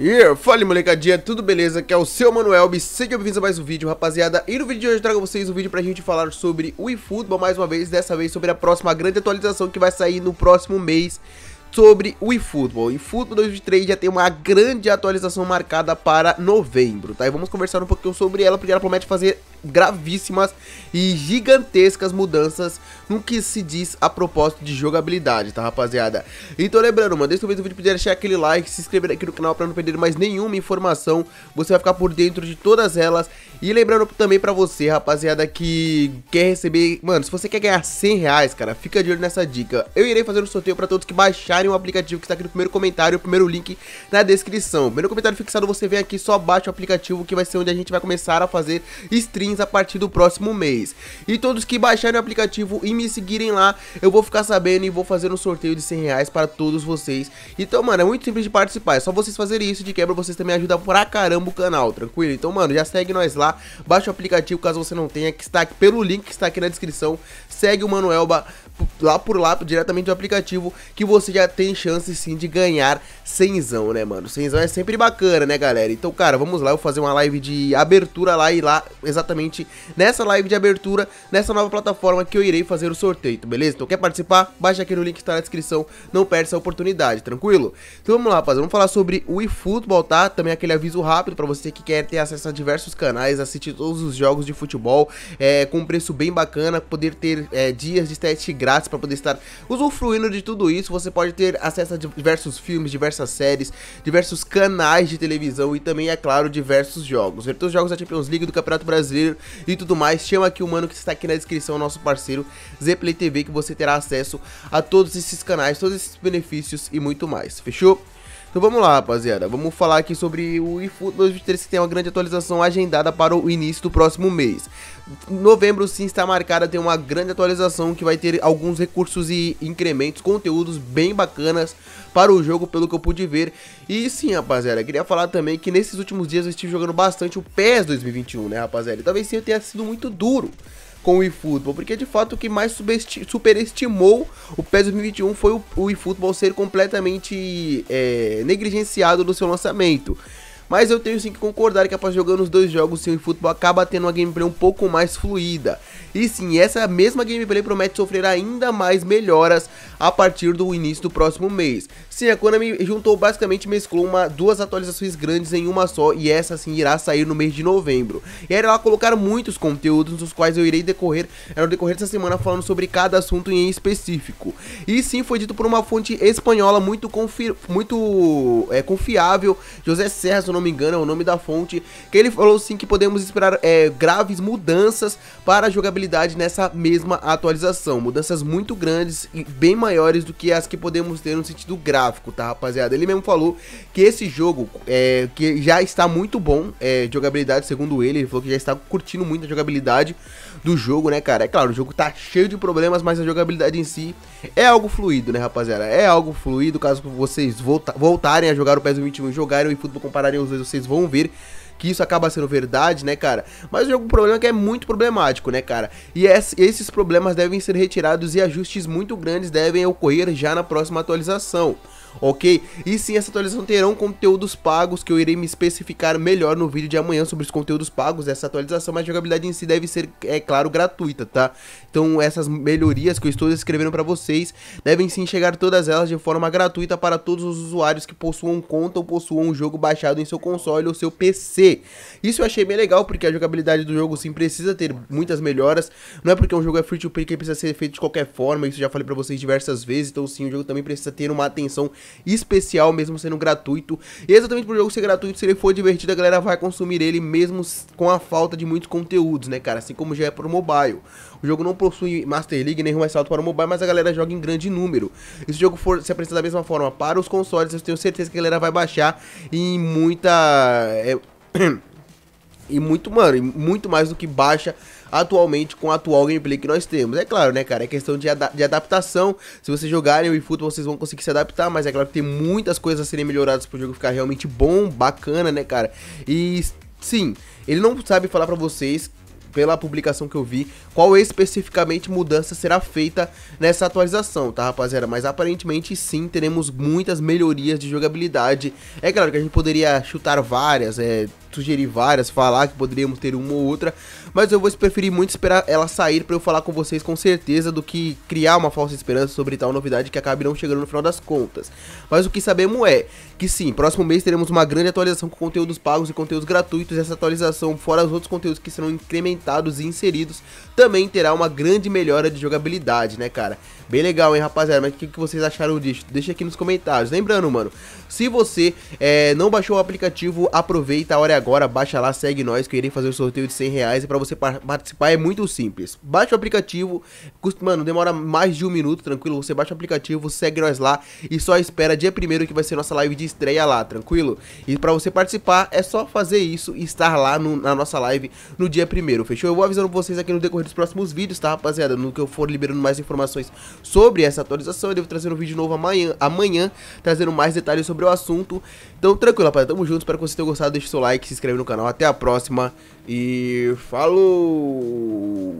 Yeah, fala molecadinha, tudo beleza? Aqui é o seu Manuel, sejam bem-vindos a mais um vídeo, rapaziada. E no vídeo de hoje eu trago vocês um vídeo pra gente falar sobre o eFootball mais uma vez, dessa vez sobre a próxima grande atualização que vai sair no próximo mês sobre o eFootball. O eFootball 2023 já tem uma grande atualização marcada para novembro, tá? E vamos conversar um pouquinho sobre ela, porque ela promete fazer gravíssimas e gigantescas mudanças no que se diz a propósito de jogabilidade, tá rapaziada? Então lembrando, mano, desde o vídeo puder deixar aquele like, se inscrever aqui no canal para não perder mais nenhuma informação, você vai ficar por dentro de todas elas. E lembrando também para você, rapaziada, que quer receber, mano, se você quer ganhar 100 reais, cara, fica de olho nessa dica. Eu irei fazer um sorteio para todos que baixarem o aplicativo que está aqui no primeiro comentário, o primeiro link na descrição. Primeiro comentário fixado, você vem aqui, só baixa o aplicativo que vai ser onde a gente vai começar a fazer stream plugins a partir do próximo mês. E todos que baixarem o aplicativo e me seguirem lá, eu vou ficar sabendo e vou fazer um sorteio de 100 reais para todos vocês. Então, mano, é muito simples de participar, é só vocês fazerem isso, de quebra vocês também ajudam pra caramba o canal, tranquilo? Então, mano, já segue nós lá, baixa o aplicativo caso você não tenha, que está aqui pelo link que está aqui na descrição, segue o Manuelba lá por lá, diretamente do aplicativo, que você já tem chance sim de ganhar cenzão, né, mano? Cenzão é sempre bacana, né, galera? Então, cara, vamos lá, eu vou fazer uma live de abertura lá e lá, exatamente nessa live de abertura, nessa nova plataforma que eu irei fazer o sorteio, então, beleza? Então, quer participar? Baixa aqui no link que está na descrição, não perde essa oportunidade, tranquilo? Então, vamos lá, rapaziada, vamos falar sobre o eFootball, tá? Também aquele aviso rápido para você que quer ter acesso a diversos canais, assistir todos os jogos de futebol, é, com um preço bem bacana, poder ter é, dias de teste grátis grátis para poder estar usufruindo de tudo isso. Você pode ter acesso a diversos filmes, diversas séries, diversos canais de televisão e também, é claro, diversos jogos. Ver todos os jogos da Champions League, do Campeonato Brasileiro e tudo mais. Chama aqui o mano que está aqui na descrição, nosso parceiro Zplay TV, que você terá acesso a todos esses canais, todos esses benefícios e muito mais. Fechou? Então vamos lá, rapaziada. Vamos falar aqui sobre o eFootball 2023 que tem uma grande atualização agendada para o início do próximo mês. Novembro sim está marcada, tem uma grande atualização que vai ter alguns recursos e incrementos, conteúdos bem bacanas para o jogo, pelo que eu pude ver. E sim, rapaziada, queria falar também que nesses últimos dias eu estive jogando bastante o PES 2021, né, rapaziada? E talvez sim eu tenha sido muito duro com o eFootball, porque de fato o que mais superestimou o PES 2021 foi o, o eFootball ser completamente é, negligenciado no seu lançamento. Mas eu tenho sim que concordar que após jogando os dois jogos, sim, o futebol acaba tendo uma gameplay um pouco mais fluida. E sim, essa mesma gameplay promete sofrer ainda mais melhoras a partir do início do próximo mês. Sim, a Konami juntou basicamente, mesclou uma, duas atualizações grandes em uma só e essa sim irá sair no mês de novembro. E aí ela colocar muitos conteúdos nos quais eu irei decorrer, no decorrer dessa semana falando sobre cada assunto em específico. E sim, foi dito por uma fonte espanhola muito, confi muito é, confiável, José Serra, não me engano, é o nome da fonte, que ele falou sim que podemos esperar é, graves mudanças para a jogabilidade nessa mesma atualização. Mudanças muito grandes e bem maiores do que as que podemos ter no sentido gráfico, tá rapaziada? Ele mesmo falou que esse jogo, é, que já está muito bom é, jogabilidade, segundo ele, ele falou que já está curtindo muito a jogabilidade do jogo, né, cara? É claro, o jogo tá cheio de problemas, mas a jogabilidade em si é algo fluido, né, rapaziada? É algo fluido, caso vocês volta voltarem a jogar o PES 21 jogarem o eFootball compararem vezes vocês vão ver que isso acaba sendo verdade, né, cara? Mas o jogo o problema é que é muito problemático, né, cara? E esses problemas devem ser retirados e ajustes muito grandes devem ocorrer já na próxima atualização ok? E sim, essa atualização terão conteúdos pagos que eu irei me especificar melhor no vídeo de amanhã sobre os conteúdos pagos dessa atualização, mas a jogabilidade em si deve ser, é claro, gratuita, tá? Então essas melhorias que eu estou descrevendo para vocês devem sim chegar todas elas de forma gratuita para todos os usuários que possuam conta ou possuam um jogo baixado em seu console ou seu PC. Isso eu achei bem legal porque a jogabilidade do jogo sim precisa ter muitas melhoras, não é porque um jogo é free to play que precisa ser feito de qualquer forma, isso já falei para vocês diversas vezes, então sim, o jogo também precisa ter uma atenção especial, mesmo sendo gratuito. E exatamente pro jogo ser gratuito, se ele for divertido, a galera vai consumir ele mesmo com a falta de muitos conteúdos, né, cara? Assim como já é pro mobile. O jogo não possui Master League nem salto para o mobile, mas a galera joga em grande número. E se o jogo for se apresentar da mesma forma para os consoles, eu tenho certeza que a galera vai baixar em muita. É... E muito, mano, e muito mais do que baixa atualmente com o atual gameplay que nós temos. É claro, né, cara? É questão de, ad de adaptação. Se vocês jogarem o eFootball, vocês vão conseguir se adaptar. Mas é claro que tem muitas coisas a serem melhoradas pro jogo ficar realmente bom, bacana, né, cara? E sim, ele não sabe falar para vocês pela publicação que eu vi, qual especificamente mudança será feita nessa atualização, tá rapaziada? Mas aparentemente sim, teremos muitas melhorias de jogabilidade. É claro que a gente poderia chutar várias, é sugerir várias, falar que poderíamos ter uma ou outra, mas eu vou preferir muito esperar ela sair para eu falar com vocês com certeza do que criar uma falsa esperança sobre tal novidade que acabe não chegando no final das contas. Mas o que sabemos é que sim, próximo mês teremos uma grande atualização com conteúdos pagos e conteúdos gratuitos. Essa atualização, fora os outros conteúdos que serão incrementados e inseridos, também terá uma grande melhora de jogabilidade, né, cara? Bem legal, hein, rapaziada? Mas o que, que vocês acharam disso? Deixa aqui nos comentários. Lembrando, mano, se você é, não baixou o aplicativo, aproveita a hora agora, baixa lá, segue nós, que eu irei fazer o um sorteio de 100 reais. E pra você participar é muito simples. Baixa o aplicativo, custa, mano, demora mais de um minuto, tranquilo? Você baixa o aplicativo, segue nós lá e só espera dia primeiro que vai ser nossa live de estreia lá, tranquilo? E pra você participar é só fazer isso e estar lá no, na nossa live no dia primeiro, fechou? Eu vou avisando vocês aqui no decorrer dos próximos vídeos, tá, rapaziada? No que eu for liberando mais informações sobre essa atualização, eu devo trazer um vídeo novo amanhã, amanhã trazendo mais detalhes sobre o assunto. Então, tranquilo, rapaziada, tamo junto, espero que vocês tenham gostado, deixe seu like like, se inscrever no canal. Até a próxima e falou!